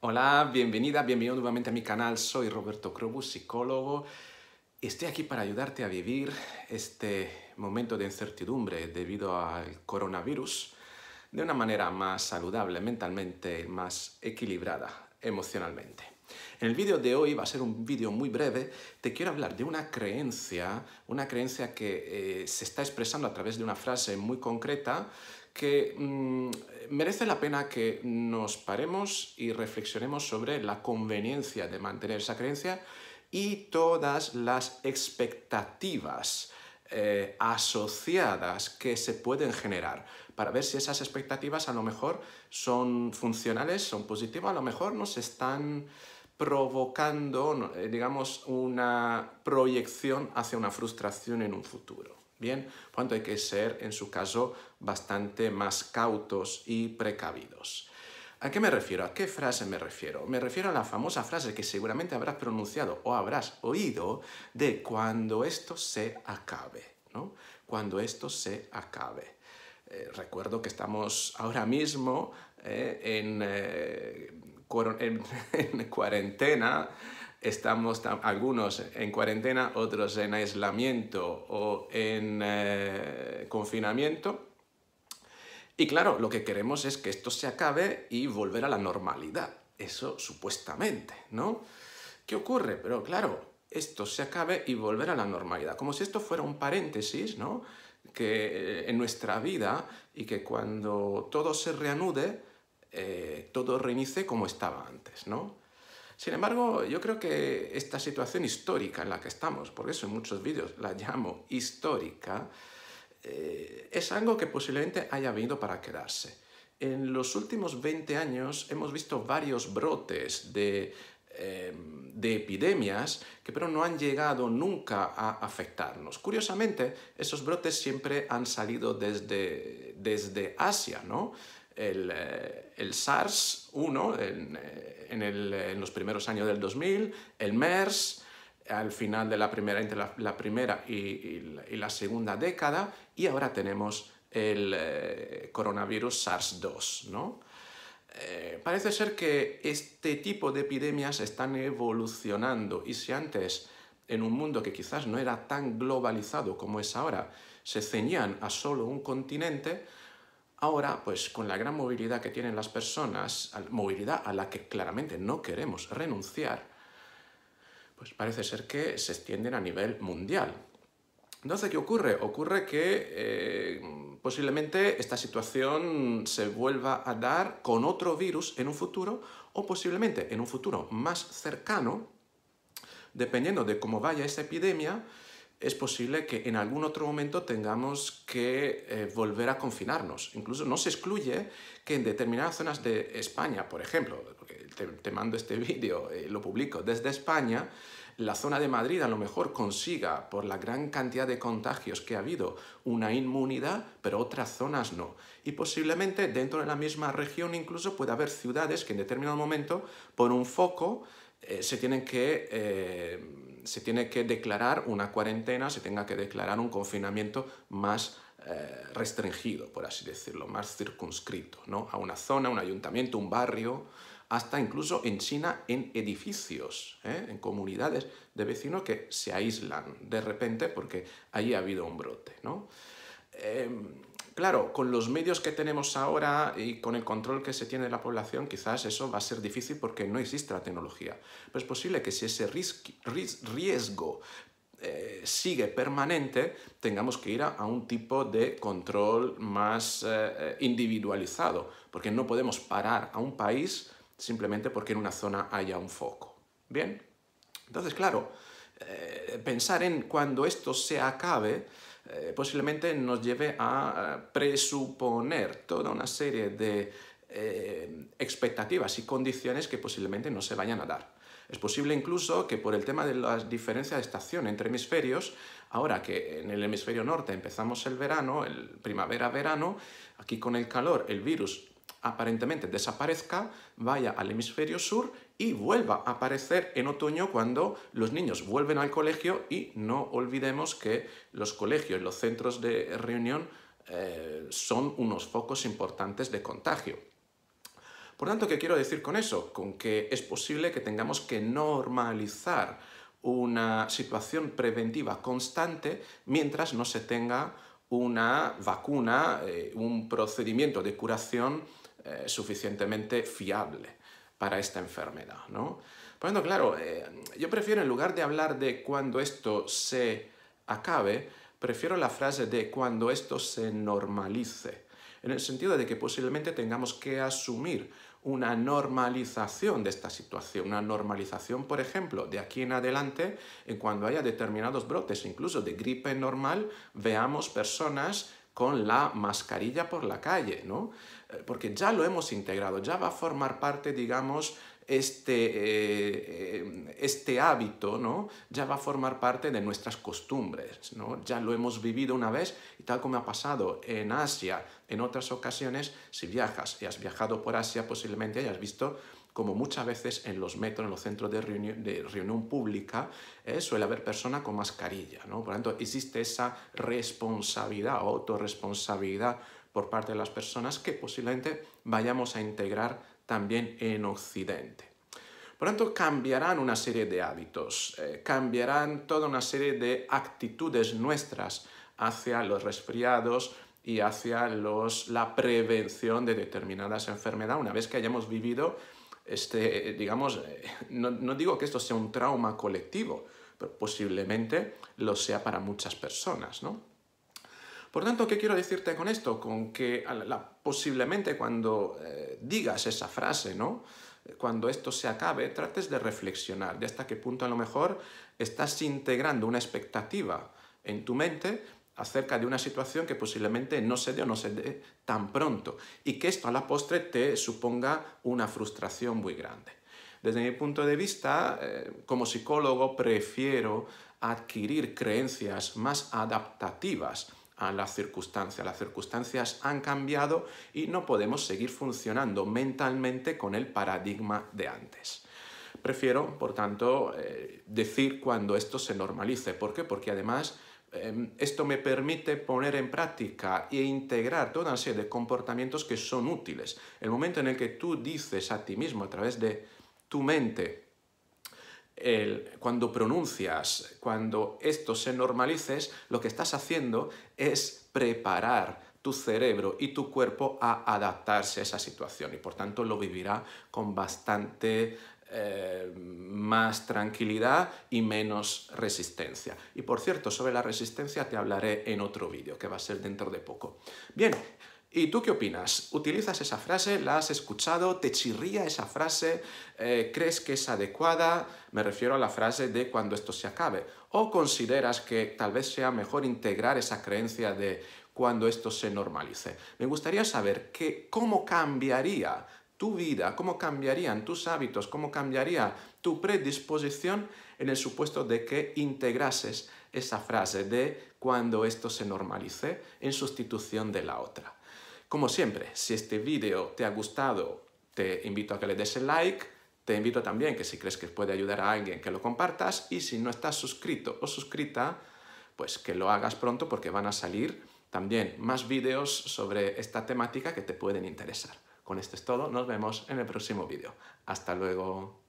Hola, bienvenida, bienvenido nuevamente a mi canal. Soy Roberto Crobus, psicólogo. Estoy aquí para ayudarte a vivir este momento de incertidumbre debido al coronavirus de una manera más saludable mentalmente, más equilibrada emocionalmente. En el vídeo de hoy va a ser un vídeo muy breve, te quiero hablar de una creencia, una creencia que eh, se está expresando a través de una frase muy concreta que mm, merece la pena que nos paremos y reflexionemos sobre la conveniencia de mantener esa creencia y todas las expectativas eh, asociadas que se pueden generar para ver si esas expectativas a lo mejor son funcionales, son positivas, a lo mejor nos están provocando, eh, digamos, una proyección hacia una frustración en un futuro. Bien, cuando hay que ser, en su caso, bastante más cautos y precavidos. ¿A qué me refiero? ¿A qué frase me refiero? Me refiero a la famosa frase que seguramente habrás pronunciado o habrás oído de cuando esto se acabe, ¿no? Cuando esto se acabe. Eh, recuerdo que estamos ahora mismo eh, eh, en, cuarentena estamos algunos en cuarentena, otros en aislamiento o en eh, confinamiento. Y claro, lo que queremos es que esto se acabe y volver a la normalidad. Eso supuestamente, ¿no? ¿Qué ocurre? Pero claro, esto se acabe y volver a la normalidad. Como si esto fuera un paréntesis, ¿no? Que eh, en nuestra vida y que cuando todo se reanude, eh, todo reinicie como estaba antes, ¿no? Sin embargo, yo creo que esta situación histórica en la que estamos, por eso en muchos vídeos la llamo histórica, eh, es algo que posiblemente haya venido para quedarse. En los últimos 20 años hemos visto varios brotes em, de, epidemias que pero no han llegado nunca a afectarnos. Curiosamente, esos brotes siempre han salido desde, desde Asia, ¿no? el, eh, SARS-1 en, eh, eh, en, los primeros años del 2000, el MERS al final de la primera, entre la, primera y, la segunda década, y ahora tenemos el coronavirus SARS-2, ¿no? parece ser que este tipo de epidemias están evolucionando y si antes en un mundo que quizás no era tan globalizado como es ahora, se ceñían a solo un continente, Ahora, pues con la gran movilidad que tienen las personas, movilidad a la que claramente no queremos renunciar, pues parece ser que se extienden a nivel mundial. Entonces, ¿qué ocurre? Ocurre que eh, posiblemente esta situación se vuelva a dar con otro virus en un futuro o posiblemente en un futuro más cercano, dependiendo de cómo vaya esa epidemia, es posible que en algún otro momento tengamos que eh, volver a confinarnos. Incluso no se excluye que en determinadas zonas de España, por ejemplo, te, mando este vídeo y eh, lo publico desde España, la zona de Madrid a lo mejor consiga, por la gran cantidad de contagios que ha habido, una inmunidad, pero otras zonas no. Y posiblemente dentro de la misma región incluso puede haber ciudades que en determinado momento, por un foco, eh, se tienen que se tiene que declarar una cuarentena, se tenga que declarar un confinamiento más eh, restringido, por así decirlo, más circunscrito, ¿no? A una zona, un ayuntamiento, un barrio, hasta incluso en China en edificios, ¿eh? en comunidades de vecinos que se aíslan de repente porque allí ha habido un brote, em, Claro, con los medios que tenemos ahora y con el control que se tiene de la población, quizás eso va a ser difícil porque no existe la tecnología. Pero es posible que si ese riesgo eh, sigue permanente, tengamos que ir a, un tipo de control más eh, eh, individualizado, porque no podemos parar a un país simplemente porque en una zona haya un foco. ¿Bien? Entonces, claro, pensar en cuando esto se acabe, eh, posiblemente nos lleve a presuponer toda una serie de eh, expectativas y condiciones que posiblemente no se vayan a dar. Es posible incluso que por el tema de la diferencia de estación entre hemisferios, ahora que en el hemisferio norte empezamos el verano, el primavera-verano, aquí con el calor el virus aparentemente desaparezca, vaya al hemisferio sur y vuelva a aparecer en otoño cuando los niños vuelven al colegio y no olvidemos que los colegios, los centros de reunión eh, son unos focos importantes de contagio. Por tanto, ¿qué quiero decir con eso? Con que es posible que tengamos que normalizar una situación preventiva constante mientras no se tenga una vacuna, eh, un procedimiento de curación eh, suficientemente fiable para esta enfermedad, ¿no? Por claro, eh, yo prefiero en lugar de hablar de cuando esto se acabe, prefiero la frase de cuando esto se normalice, en el sentido de que posiblemente tengamos que asumir una normalización de esta situación, una normalización, por ejemplo, de aquí en adelante, en cuando haya determinados brotes, incluso de gripe normal, veamos personas con la mascarilla por la calle, ¿no? Eh, porque ya lo hemos integrado, ya va a formar parte, digamos, este, eh, eh, este hábito, ¿no? Ya va a formar parte de nuestras costumbres, ¿no? Ya lo hemos vivido una vez y tal como ha pasado en Asia, en otras ocasiones, si viajas y has viajado por Asia, posiblemente hayas visto como muchas veces en los metros, en los centros de reunión, pública, suele haber persona con mascarilla, ¿no? Por lo tanto, existe esa responsabilidad, autorresponsabilidad por parte de las personas que posiblemente vayamos a integrar también en Occidente. Por tanto, cambiarán una serie de hábitos, eh, cambiarán toda una serie de actitudes nuestras hacia los resfriados y hacia la prevención de determinadas enfermedades una vez que hayamos vivido este, digamos, eh, no, no, digo que esto sea un trauma colectivo, pero posiblemente lo sea para muchas personas, ¿no? Por tanto, ¿qué quiero decirte con esto? Con que posiblemente cuando eh, digas esa frase, ¿no? cuando esto se acabe, trates de reflexionar de hasta qué punto a lo mejor estás integrando una expectativa en tu mente acerca de una situación que posiblemente no se dé o no se dé tan pronto y que esto a la postre te suponga una frustración muy grande. Desde mi punto de vista, eh, como psicólogo, prefiero adquirir creencias más adaptativas a las circunstancias. Las circunstancias han cambiado y no podemos seguir funcionando mentalmente con el paradigma de antes. Prefiero, por tanto, eh, decir cuando esto se normalice. ¿Por qué? Porque además em, esto me permite poner en práctica e integrar toda una serie de comportamientos que son útiles. El momento en el que tú dices a ti mismo a través de tu mente, cuando pronuncias, cuando esto se normalices, lo que estás haciendo es preparar tu cerebro y tu cuerpo a adaptarse a esa situación y por tanto lo vivirá con bastante eh, más tranquilidad y menos resistencia. Y por cierto, sobre la resistencia te hablaré en otro vídeo que va a ser dentro de poco. Bien, ¿Y tú qué opinas? ¿Utilizas esa frase? ¿La has escuchado? ¿Te chirría esa frase? Eh, ¿Crees que es adecuada? Me refiero a la frase de cuando esto se acabe. ¿O consideras que tal vez sea mejor integrar esa creencia de cuando esto se normalice? Me gustaría saber cómo cambiaría tu vida, cómo cambiarían tus hábitos, cómo cambiaría tu predisposición en el supuesto de que integrases esa frase de cuando esto se normalice en sustitución de la otra. Como siempre, si este vídeo te ha gustado, te invito a que le des el like, te invito también que si crees que puede ayudar a alguien, que lo compartas y si no estás suscrito o suscrita, pues que lo hagas pronto porque van a salir también más vídeos sobre esta temática que te pueden interesar. Con esto es todo, nos vemos en el próximo vídeo. Hasta luego.